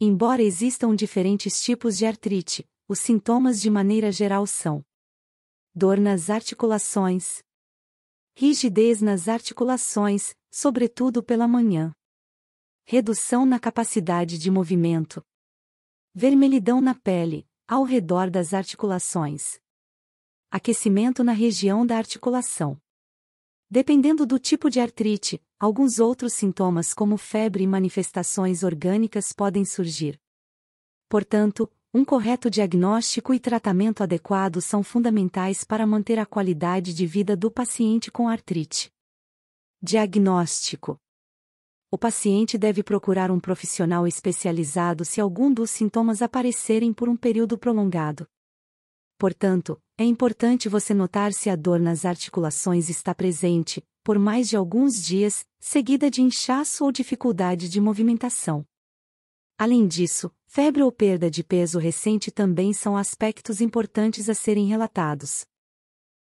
Embora existam diferentes tipos de artrite, os sintomas de maneira geral são dor nas articulações, rigidez nas articulações, sobretudo pela manhã, redução na capacidade de movimento, vermelhidão na pele, ao redor das articulações, aquecimento na região da articulação. Dependendo do tipo de artrite, alguns outros sintomas como febre e manifestações orgânicas podem surgir. Portanto, um correto diagnóstico e tratamento adequado são fundamentais para manter a qualidade de vida do paciente com artrite. Diagnóstico: O paciente deve procurar um profissional especializado se algum dos sintomas aparecerem por um período prolongado. Portanto, é importante você notar se a dor nas articulações está presente, por mais de alguns dias, seguida de inchaço ou dificuldade de movimentação. Além disso, febre ou perda de peso recente também são aspectos importantes a serem relatados.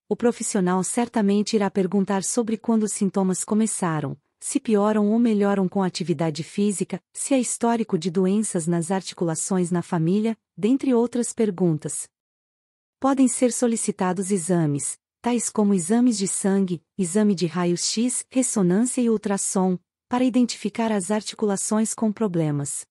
O profissional certamente irá perguntar sobre quando os sintomas começaram, se pioram ou melhoram com atividade física, se há histórico de doenças nas articulações na família, dentre outras perguntas. Podem ser solicitados exames, tais como exames de sangue, exame de raios-x, ressonância e ultrassom, para identificar as articulações com problemas.